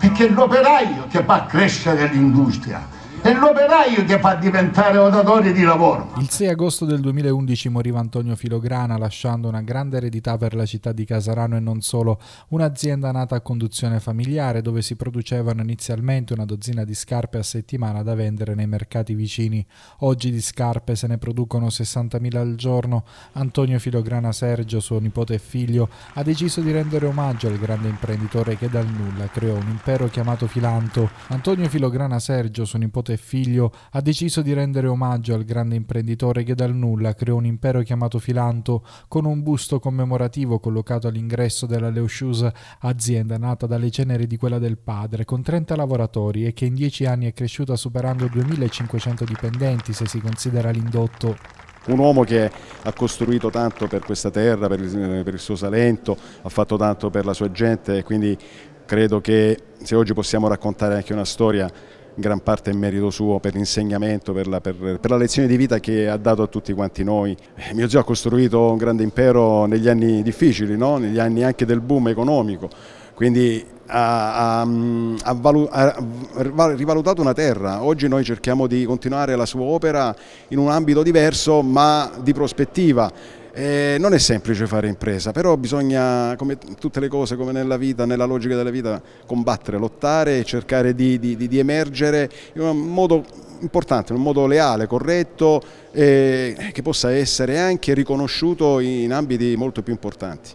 perché è l'operaio che fa crescere l'industria è l'operaio che fa diventare odatore di lavoro. Il 6 agosto del 2011 moriva Antonio Filograna lasciando una grande eredità per la città di Casarano e non solo, un'azienda nata a conduzione familiare dove si producevano inizialmente una dozzina di scarpe a settimana da vendere nei mercati vicini. Oggi di scarpe se ne producono 60.000 al giorno. Antonio Filograna Sergio, suo nipote e figlio, ha deciso di rendere omaggio al grande imprenditore che dal nulla creò un impero chiamato Filanto. Antonio Filograna Sergio, suo nipote e figlio, ha deciso di rendere omaggio al grande imprenditore che dal nulla creò un impero chiamato Filanto con un busto commemorativo collocato all'ingresso della Leoscius, azienda nata dalle ceneri di quella del padre, con 30 lavoratori e che in 10 anni è cresciuta superando 2500 dipendenti se si considera l'indotto un uomo che ha costruito tanto per questa terra, per il, per il, suo Salento, ha fatto tanto per la sua gente e quindi credo che se oggi possiamo raccontare anche una storia gran parte è merito suo per l'insegnamento, per la, per, per la, lezione di vita che ha dato a tutti quanti noi. Eh, Mio zio ha costruito un grande impero negli anni difficili, no? negli anni anche del boom economico, quindi ha, ha, mm, ha, valu, ha, rivalutato una terra. Oggi noi cerchiamo di continuare la sua opera in un ambito diverso ma di prospettiva eh, non è semplice fare impresa, però bisogna, come tutte le cose, come nella vita, nella logica della vita, combattere, lottare e cercare di, di, di, di emergere in un modo importante, in un modo leale, corretto, eh, che possa essere anche riconosciuto in ambiti molto più importanti.